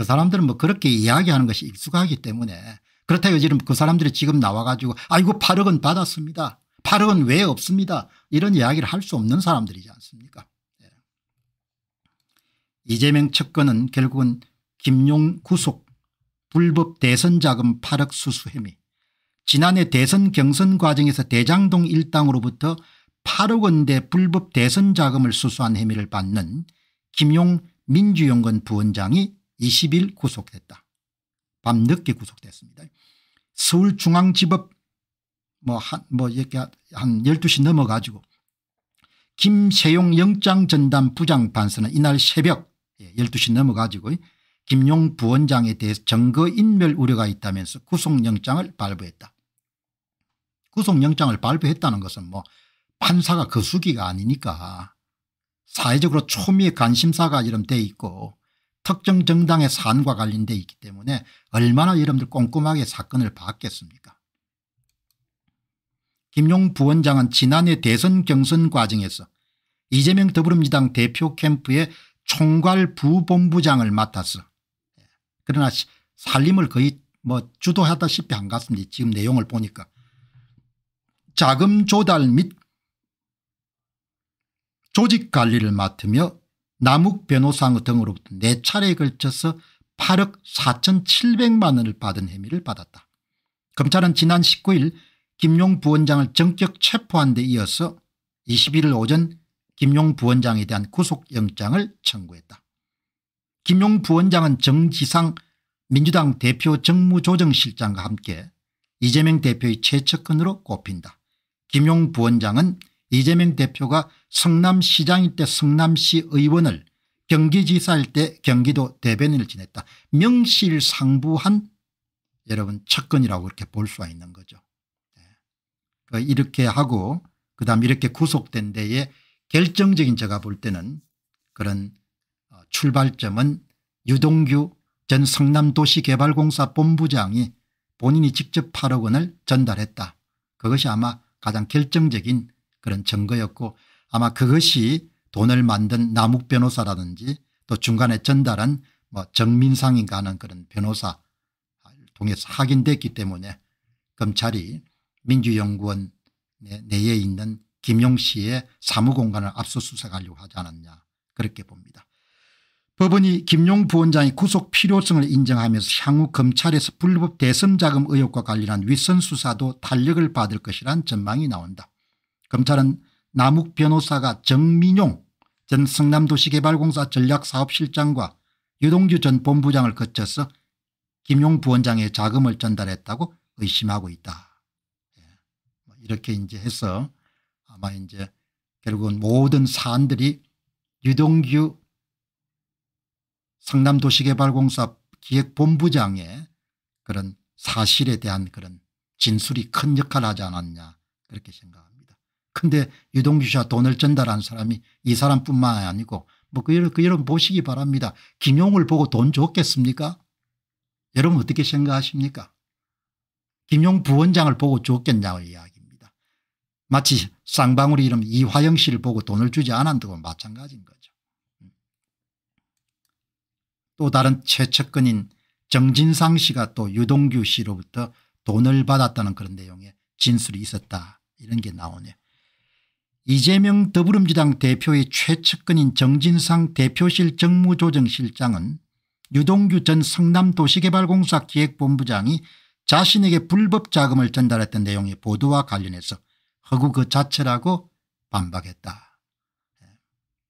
그 사람들은 뭐 그렇게 이야기하는 것이 익숙하기 때문에 그렇다고 지금 그 사람들이 지금 나와 가지고 아이고 8억은 받았습니다. 8억은 왜 없습니다. 이런 이야기를 할 수 없는 사람들이지 않습니까 예. 이재명 측근은 결국은 김용 구속 불법 대선 자금 8억 수수 혐의 지난해 대선 경선 과정에서 대장동 일당으로부터 8억 원대 불법 대선 자금을 수수한 혐의를 받는 김용 민주연구원 부원장이 20일 구속됐다. 밤늦게 구속됐습니다. 서울중앙지법 뭐 한뭐 뭐 이렇게 한 12시 넘어가지고 김세용 영장전담 부장판사는 이날 새벽 12시 예, 넘어가지고 김용 부원장에 대해서 증거인멸 우려가 있다면서 구속영장을 발부했다. 구속영장을 발부했다는 것은 뭐 판사가 거수기가 아니니까 사회적으로 초미의 관심사가 이름 돼 있고 특정 정당의 산과 관련돼 있기 때문에 얼마나 여러분들 꼼꼼하게 사건을 봤겠습니까 김용 부원장은 지난해 대선 경선 과정에서 이재명 더불어민주당 대표 캠프의 총괄 부본부장을 맡았어. 예, 그러나 살림을 거의 뭐 주도하다시피 한것 같습니다. 지금 내용을 보니까. 자금 조달 및 조직 관리를 맡으며 남욱 변호사 등으로부터 4차례에 걸쳐서 8억 4,700만 원을 받은 혐의를 받았다. 검찰은 지난 19일 김용 부원장을 전격 체포한 데 이어서 21일 오전 김용 부원장에 대한 구속영장을 청구했다. 김용 부원장은 정지상 민주당 대표 정무조정실장과 함께 이재명 대표의 최측근으로 꼽힌다. 김용 부원장은 이재명 대표가 성남시장일 때 성남시 의원을 경기지사일 때 경기도 대변인을 지냈다. 명실상부한 여러분 첫건이라고 이렇게 볼 수가 있는 거죠. 네. 그 이렇게 하고 그다음 이렇게 구속된 데에 결정적인 제가 볼 때는 그런 어, 출발점은 유동규 전 성남도시개발공사 본부장이 본인이 직접 8억 원을 전달했다. 그것이 아마 가장 결정적인 그런 증거였고 아마 그것이 돈을 만든 남욱 변호사라든지 또 중간에 전달한 뭐 정민상인가 하는 그런 변호사를 통해서 확인됐기 때문에 검찰이 민주연구원 내에 있는 김용 씨의 사무공간을 압수수색하려고 하지 않았냐 그렇게 봅니다. 법원이 김용 부원장이 구속 필요성을 인정하면서 향후 검찰에서 불법 대선자금 의혹과 관련한 윗선 수사도 탄력을 받을 것이란 전망이 나온다. 검찰은 남욱 변호사가 정민용 전 성남도시개발공사 전략사업실장과 유동규 전 본부장을 거쳐서 김용 부원장의 자금을 전달했다고 의심하고 있다. 예. 뭐 이렇게 이제 해서 아마 이제 결국은 모든 사안들이 유동규 성남도시개발공사 기획본부장의 그런 사실에 대한 그런 진술이 큰 역할을 하지 않았냐 그렇게 생각합니다. 근데 유동규 씨와 돈을 전달한 사람이 이 사람뿐만 아니고 뭐그 여러, 그 여러분 그 보시기 바랍니다. 김용을 보고 돈 줬겠습니까? 여러분 어떻게 생각하십니까? 김용 부원장을 보고 줬겠냐고 이야기입니다. 마치 쌍방울이 이름 이화영 씨를 보고 돈을 주지 않았다고 마찬가지인 거죠. 또 다른 최측근인 정진상 씨가 또 유동규 씨로부터 돈을 받았다는 그런 내용의 진술이 있었다 이런 게 나오네요. 이재명 더불어민주당 대표의 최측근인 정진상 대표실 정무조정실장은 유동규 전 성남도시개발공사 기획본부장이 자신에게 불법 자금을 전달했던 내용의 보도와 관련해서 허구 그 자체라고 반박했다. 예.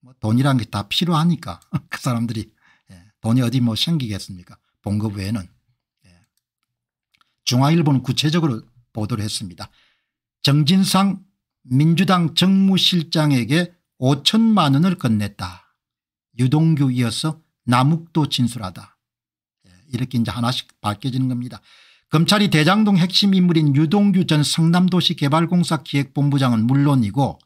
뭐 돈이란 게 다 필요하니까 그 사람들이 예, 돈이 어디 뭐 생기겠습니까 본급 외에는. 예. 중화일보는 구체적으로 보도를 했습니다. 정진상 민주당 정무실장에게 5천만 원을 건넸다. 유동규 이어서 남욱도 진술하다. 예, 이렇게 이제 하나씩 밝혀지는 겁니다. 검찰이 대장동 핵심 인물인 유동규 전 성남도시 개발공사 기획본부장은 물론이고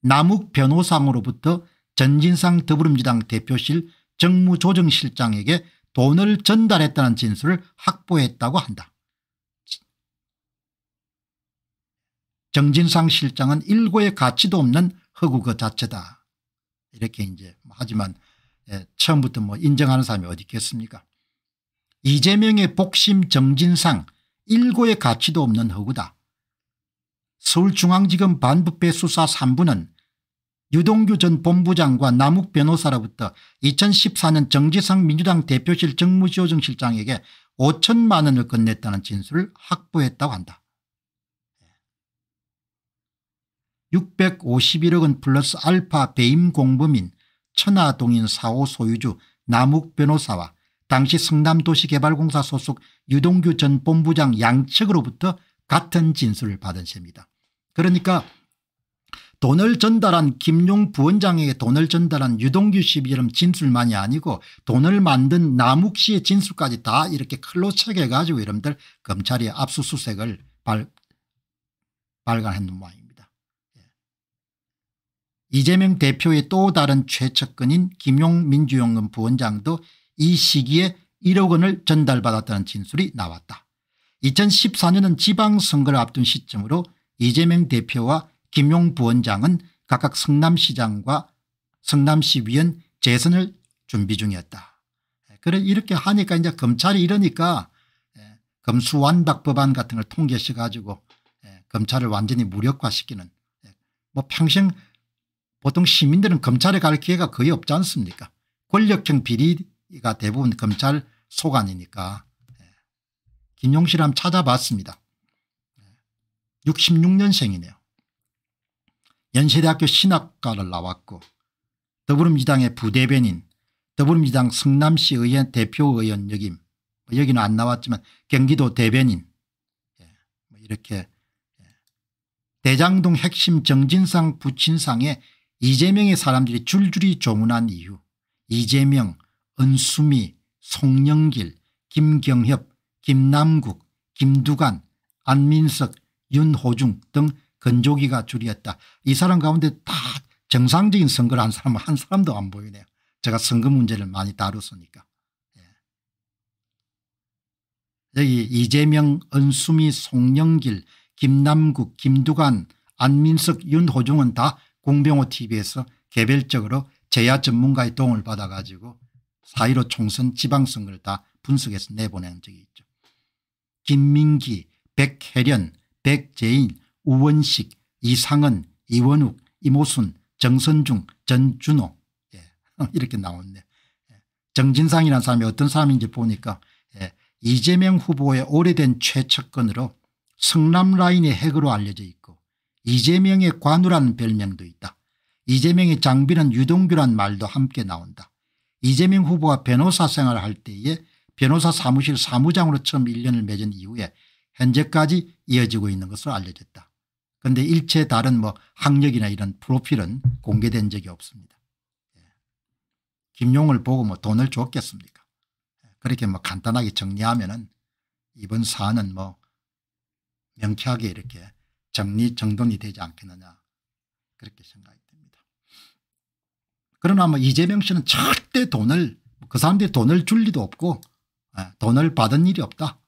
남욱 변호상으로부터 전진상 더불어민주당 대표실 정무조정실장에게 돈을 전달했다는 진술을 확보했다고 한다. 정진상 실장은 일고의 가치도 없는 허구 거 그 자체다. 이렇게 이제 뭐 하지만 예, 처음부터 뭐 인정하는 사람이 어디 있겠습니까 이재명의 복심 정진상 일고의 가치도 없는 허구다. 서울중앙지검 반부패 수사 3부는 유동규 전 본부장과 남욱 변호사로부터 2014년 정지상 민주당 대표실 정무지호정 실장에게 5천만 원을 건넸다는 진술을 확보했다고 한다. 651억 원 플러스 알파 배임 공범인 천하동인 4호 소유주 남욱 변호사와 당시 성남도시개발공사 소속 유동규 전 본부장 양측으로부터 같은 진술을 받은 셈이다. 그러니까 돈을 전달한 김용 부원장에게 돈을 전달한 유동규 씨 이름 진술만이 아니고 돈을 만든 남욱 씨의 진술까지 다 이렇게 클로 체계가지고 여러분들 검찰이 압수수색을 발, 발간했는 모양 이재명 대표의 또 다른 최측근인 김용 민주연금 부원장도 이 시기에 1억 원을 전달받았다는 진술이 나왔다. 2014년은 지방선거를 앞둔 시점으로 이재명 대표와 김용 부원장은 각각 성남시장과 성남시 위원 재선을 준비 중이었다. 그래 이렇게 하니까 이제 검찰이 이러니까 예, 검수완박 법안 같은 걸 통제시 가지고 예, 검찰을 완전히 무력화시키는 예, 뭐 평생 보통 시민들은 검찰에 갈 기회가 거의 없지 않습니까 권력형 비리가 대부분 검찰 소관이니까 예. 김용실 한번 찾아봤습니다. 66년생이네요. 예. 연세대학교 신학과를 나왔고 더불어민주당의 부대변인 더불어민주당 성남시 의원 대표의원 역임 뭐 여기는 안 나왔지만 경기도 대변인 예. 뭐 이렇게 대장동 핵심 정진상 부친상의 이재명의 사람들이 줄줄이 조문한 이유 이재명, 은수미, 송영길, 김경협, 김남국, 김두관, 안민석, 윤호중 등 건조기가 줄이었다. 이 사람 가운데 다 정상적인 선거를 한 사람은 한 사람도 안 보이네요. 제가 선거 문제를 많이 다뤘으니까. 예. 여기 이재명, 은수미, 송영길, 김남국, 김두관, 안민석, 윤호중은 다 공병호 tv에서 개별적으로 제야 전문가의 도움을 받아 가지고 4.15 총선 지방선거를 다 분석해서 내보낸 적이 있죠. 김민기 백혜련 백재인 우원식 이상은 이원욱 이모순 정선중 전준호 예. 이렇게 나왔네. 예, 정진상이라는 사람이 어떤 사람인지 보니까 예. 이재명 후보의 오래된 최측근으로 성남 라인의 핵으로 알려져 있고 이재명의 관우라는 별명도 있다. 이재명의 장비는 유동규란 말도 함께 나온다. 이재명 후보가 변호사 생활을 할 때에 변호사 사무실 사무장으로 처음 1년을 맺은 이후에 현재까지 이어지고 있는 것으로 알려졌다. 그런데 일체 다른 뭐 학력이나 이런 프로필은 공개된 적이 없습니다. 예. 김용을 보고 뭐 돈을 줬겠습니까? 예. 그렇게 뭐 간단하게 정리하면은 이번 사안은 뭐 명쾌하게 이렇게 정리정돈이 되지 않겠느냐 그렇게 생각이 됩니다. 그러나 뭐 이재명 씨는 절대 돈을 그 사람들이 돈을 줄 리도 없고 예, 돈을 받은 일이 없다.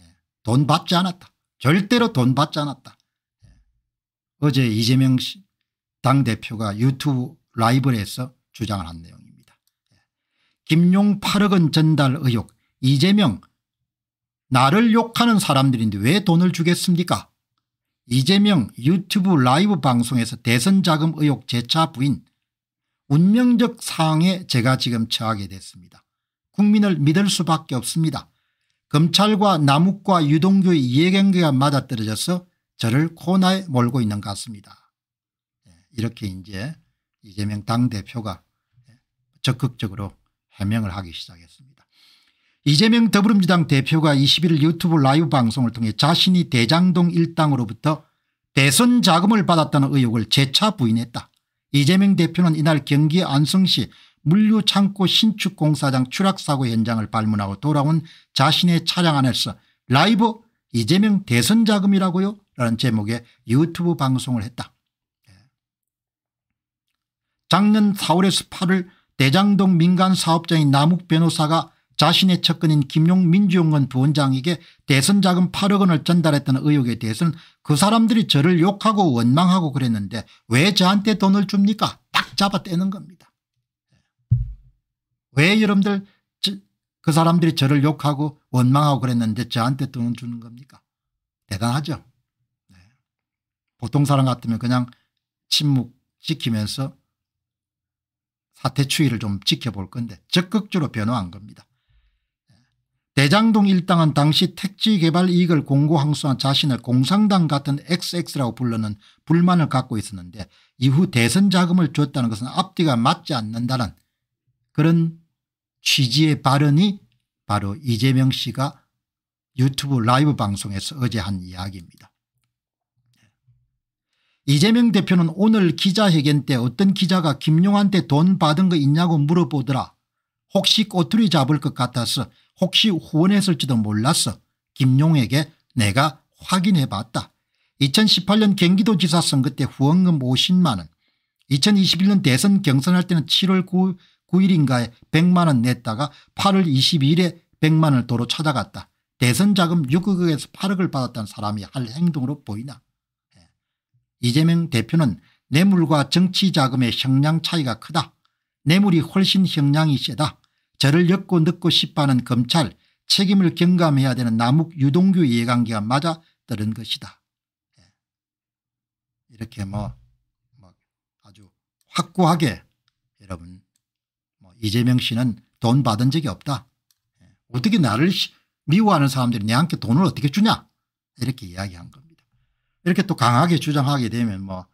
예, 돈 받지 않았다. 절대로 돈 받지 않았다. 예. 어제 이재명 당대표가 유튜브 라이브를 서 주장을 한 내용입니다. 김용 8억 원 전달 의혹 이재명 나를 욕하는 사람들인데 왜 돈을 주겠습니까 이재명 유튜브 라이브 방송에서 대선자금 의혹 재차 부인 운명적 상황에 제가 지금 처하게 됐습니다. 국민을 믿을 수밖에 없습니다. 검찰과 남욱과 유동규의 이해관계가 맞아떨어져서 저를 코나에 몰고 있는 것 같습니다. 예, 이렇게 이제 이재명 당대표가 예, 적극적으로 해명을 하기 시작했습니다. 이재명 더불어민주당 대표가 21일 유튜브 라이브 방송을 통해 자신이 대장동 일당으로부터 대선 자금을 받았다는 의혹을 재차 부인했다. 이재명 대표는 이날 경기 안성시 물류창고 신축공사장 추락사고 현장을 발문하고 돌아온 자신의 차량 안에서 라이브 이재명 대선 자금이라고요 라는 제목의 유튜브 방송을 했다. 네. 작년 4월에서 8월 대장동 민간 사업장인 남욱 변호사가 자신의 척근인 김용 민주연구원 부원장에게 대선 자금 8억 원을 전달했다는 의혹에 대해서는 그 사람들이 저를 욕하고 원망하고 그랬는데 왜 저한테 돈을 줍니까 딱 잡아 떼는 겁니다. 왜 여러분들 그 사람들이 저를 욕하고 원망하고 그랬는데 저한테 돈을 주는 겁니까 대단하죠. 네. 보통 사람 같으면 그냥 침묵 지키면서 사태 추이를 좀 지켜볼 건데 적극적으로 변화한 겁니다. 대장동 일당은 당시 택지 개발 이익을 공고항수한 자신을 공산당 같은 XX라고 불르는 불만을 갖고 있었는데 이후 대선 자금을 줬다는 것은 앞뒤가 맞지 않는다는 그런 취지의 발언이 바로 이재명 씨가 유튜브 라이브 방송에서 어제 한 이야기입니다. 이재명 대표는 오늘 기자회견 때 어떤 기자가 김용한테 돈 받은 거 있냐고 물어보더라. 혹시 꼬투리 잡을 것 같아서 혹시 후원했을지도 몰랐어. 김용에게 내가 확인해봤다. 2018년 경기도지사 선거 때 후원금 50만 원, 2021년 대선 경선할 때는 7월 9, 9일인가에 100만 원 냈다가 8월 22일에 100만 원을 도로 찾아갔다. 대선 자금 6억에서 8억을 받았다는 사람이 할 행동으로 보이나. 예. 이재명 대표는 뇌물과 정치 자금의 형량 차이가 크다. 뇌물이 훨씬 형량이 세다. 저를 엮고 넣고 싶어하는 검찰 책임을 경감해야 되는 남욱 유동규 이해관계가 맞아 들은 것이다. 예. 이렇게 뭐, 뭐 아주 확고하게 여러분 뭐 이재명 씨는 돈 받은 적이 없다. 예. 어떻게 나를 미워하는 사람들이 내한테 돈을 어떻게 주냐 이렇게 이야기한 겁니다. 이렇게 또 강하게 주장하게 되면 뭐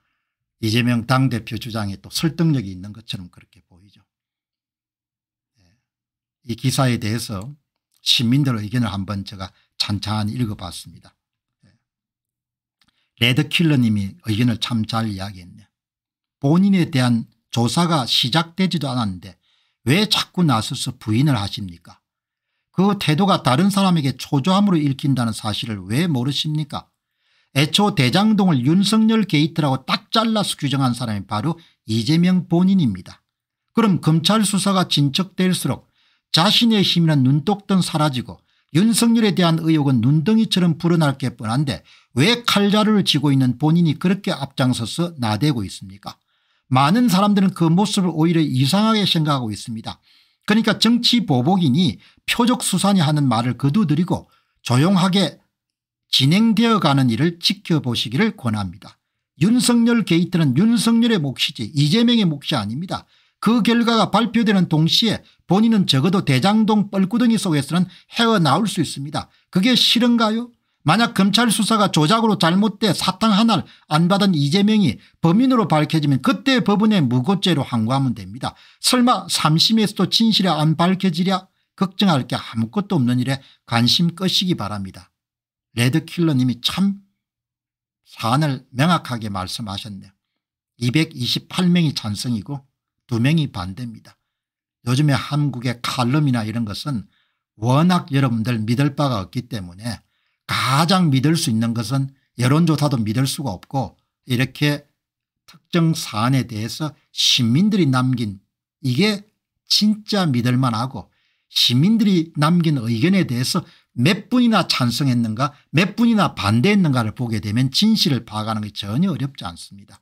이재명 당대표 주장이 또 설득력이 있는 것처럼 그렇게 이 기사에 대해서 시민들의 의견을 한번 제가 찬찬히 읽어봤습니다. 예. 레드킬러님이 의견을 참 잘 이야기했네. 요 본인에 대한 조사가 시작되지도 않았는데 왜 자꾸 나서서 부인을 하십니까? 그 태도가 다른 사람에게 초조함으로 읽힌다는 사실을 왜 모르십니까? 애초 대장동을 윤석열 게이트라고 딱 잘라서 규정한 사람이 바로 이재명 본인입니다. 그럼 검찰 수사가 진척될수록 자신의 힘이란 눈독던 사라지고 윤석열에 대한 의혹은 눈덩이처럼 불어날 게 뻔한데 왜 칼자루를 쥐고 있는 본인이 그렇게 앞장서서 나대고 있습니까 많은 사람들은 그 모습을 오히려 이상하게 생각하고 있습니다. 그러니까 정치보복이니 표적수산이 하는 말을 거두드리고 조용하게 진행되어 가는 일을 지켜보시기를 권합니다. 윤석열 게이트는 윤석열의 몫이지 이재명의 몫이 아닙니다. 그 결과가 발표되는 동시에 본인은 적어도 대장동 뻘구덩이 속에서는 헤어나올 수 있습니다. 그게 싫은가요? 만약 검찰 수사가 조작으로 잘못돼 사탕 하나를 안 받은 이재명이 범인으로 밝혀지면 그때 법원에 무고죄로 항고하면 됩니다. 설마 3심에서도 진실이 안 밝혀지랴? 걱정할 게 아무것도 없는 일에 관심 끄시기 바랍니다. 레드킬러님이 참 사안을 명확하게 말씀하셨네요. 228명이 찬성이고 2명이 반대입니다. 요즘에 한국의 칼럼이나 이런 것은 워낙 여러분들 믿을 바가 없기 때문에 가장 믿을 수 있는 것은 여론조사도 믿을 수가 없고 이렇게 특정 사안에 대해서 시민들이 남긴 이게 진짜 믿을 만하고 시민들이 남긴 의견에 대해서 몇 분이나 찬성했는가 몇 분이나 반대했는가를 보게 되면 진실을 파악하는 게 전혀 어렵지 않습니다.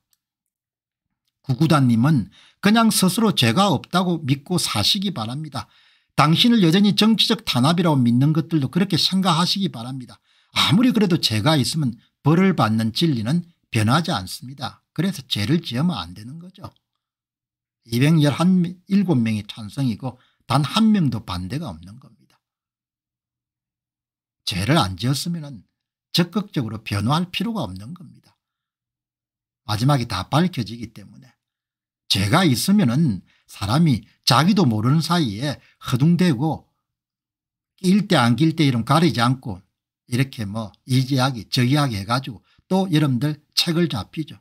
구구단님은 그냥 스스로 죄가 없다고 믿고 사시기 바랍니다. 당신을 여전히 정치적 탄압이라고 믿는 것들도 그렇게 생각하시기 바랍니다. 아무리 그래도 죄가 있으면 벌을 받는 진리는 변하지 않습니다. 그래서 죄를 지으면 안 되는 거죠. 217명이 찬성이고 단 한 명도 반대가 없는 겁니다. 죄를 안 지었으면 적극적으로 변호할 필요가 없는 겁니다. 마지막에 다 밝혀지기 때문에 죄가 있으면은 사람이 자기도 모르는 사이에 허둥대고 낄 때 안 낄 때 이런 가리지 않고 이렇게 뭐 이지하게 저기하게 해가지고 또 여러분들 책을 잡히죠.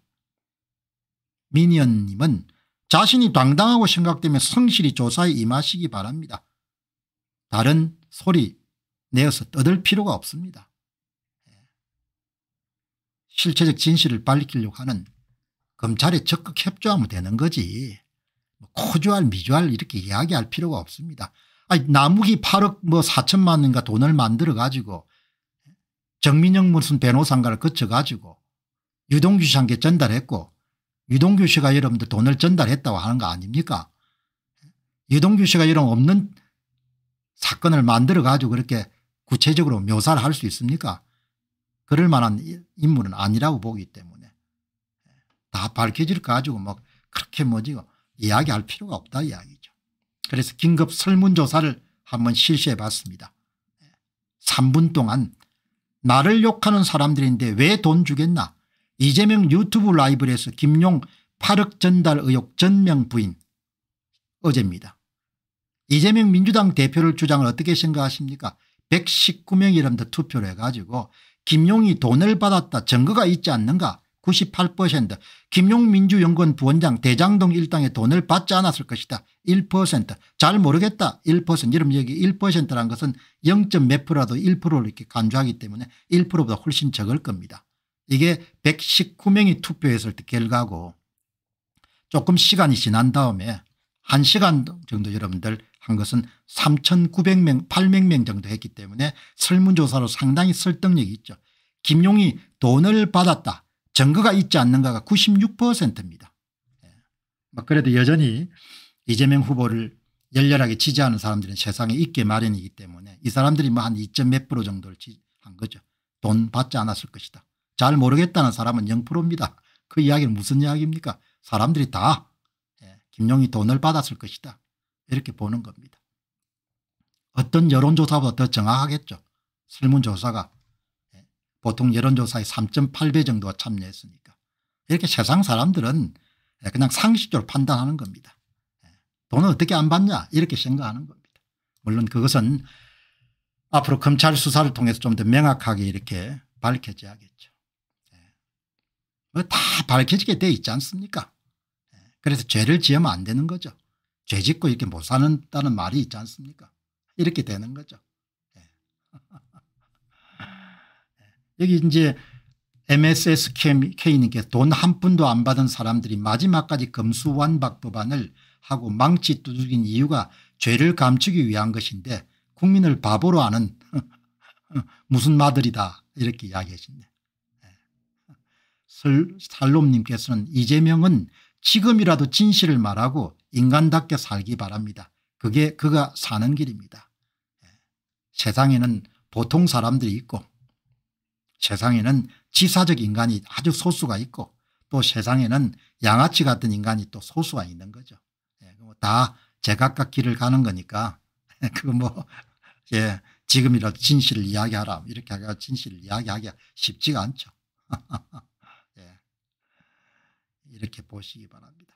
미니언님은 자신이 당당하고 생각되면 성실히 조사에 임하시기 바랍니다. 다른 소리 내어서 떠들 필요가 없습니다. 실체적 진실을 밝히려고 하는 검찰에 적극 협조하면 되는 거지. 뭐 코주알 미주알 이렇게 이야기할 필요가 없습니다. 아니 남욱이 8억 뭐 4천만 원인가 돈을 만들어 가지고 정민영 무슨 변호사인가를 거쳐 가지고 유동규 씨한테 전달했고 유동규 씨가 여러분들 돈을 전달했다고 하는 거 아닙니까 유동규 씨가 이런 없는 사건을 만들어 가지고 그렇게 구체적으로 묘사를 할 수 있습니까 그럴 만한 인물은 아니라고 보기 때문에 밝혀질 거 가지고 막 그렇게 뭐지 이야기할 필요가 없다 이야기죠. 그래서 긴급 설문조사를 한번 실시해 봤습니다. 3분 동안 나를 욕하는 사람들인데 왜 돈 주겠나 이재명 유튜브 라이브에서 김용 8억 전달 의혹 전명 부인 어제입니다. 이재명 민주당 대표를 주장을 어떻게 생각하십니까 1 1 9명이름도 투표를 해가지고 김용이 돈을 받았다 증거가 있지 않는가 98% 김용민주연구원 부원장 대장동 일당의 돈을 받지 않았을 것이다 1%잘 모르겠다 1% 이러면 여기 1란 것은 0. 몇 프로라도 1%를 이렇게 간주하기 때문에 1%보다 훨씬 적을 겁니다. 이게 119명이 투표했을 때 결과고 조금 시간이 지난 다음에 1시간 정도 여러분들 한 것은 3,900명 800명 정도 했기 때문에 설문조사로 상당히 설득력이 있죠. 김용이 돈을 받았다. 증거가 있지 않는가가 96%입니다. 예. 그래도 여전히 이재명 후보를 열렬하게 지지하는 사람들은 세상에 있게 마련이기 때문에 이 사람들이 뭐한 2.몇 프로 정도를 한 거죠. 돈 받지 않았을 것이다. 잘 모르겠다는 사람은 0%입니다. 그 이야기는 무슨 이야기입니까? 사람들이 다 예, 김용이 돈을 받았을 것이다. 이렇게 보는 겁니다. 어떤 여론조사보다 더 정확하겠죠. 설문조사가 보통 여론조사에 3.8배 정도가 참여했으니까 이렇게 세상 사람들은 예, 그냥 상식적으로 판단하는 겁니다. 예, 돈을 어떻게 안 받냐 이렇게 생각하는 겁니다. 물론 그것은 앞으로 검찰 수사를 통해서 좀 더 명확하게 이렇게 밝혀져야겠죠. 예. 뭐 다 밝혀지게 돼 있지 않습니까 그래서 죄를 지으면 안 되는 거죠. 죄 짓고 이렇게 못 사는다는 말이 있지 않습니까 이렇게 되는 거죠. 여기 이제 MSSK님께 돈한 푼도 안 받은 사람들이 마지막까지 금수완박 법안을 하고 망치 두들긴 이유가 죄를 감추기 위한 것인데 국민을 바보로 아는 무슨 마들이다 이렇게 이야기하신대. 예. 살롬님께서는 이재명은 지금이라도 진실을 말하고 인간답게 살기 바랍니다. 그게 그가 사는 길입니다. 예. 세상에는 보통 사람들이 있고 세상에는 지사적 인간이 아주 소수가 있고 또 세상에는 양아치 같은 인간이 또 소수가 있는 거죠. 예, 다 제각각 길을 가는 거니까 그거 뭐 예, 지금이라도 진실을 이야기하라 이렇게 하기가 진실을 이야기하기가 쉽지가 않죠. 예, 이렇게 보시기 바랍니다.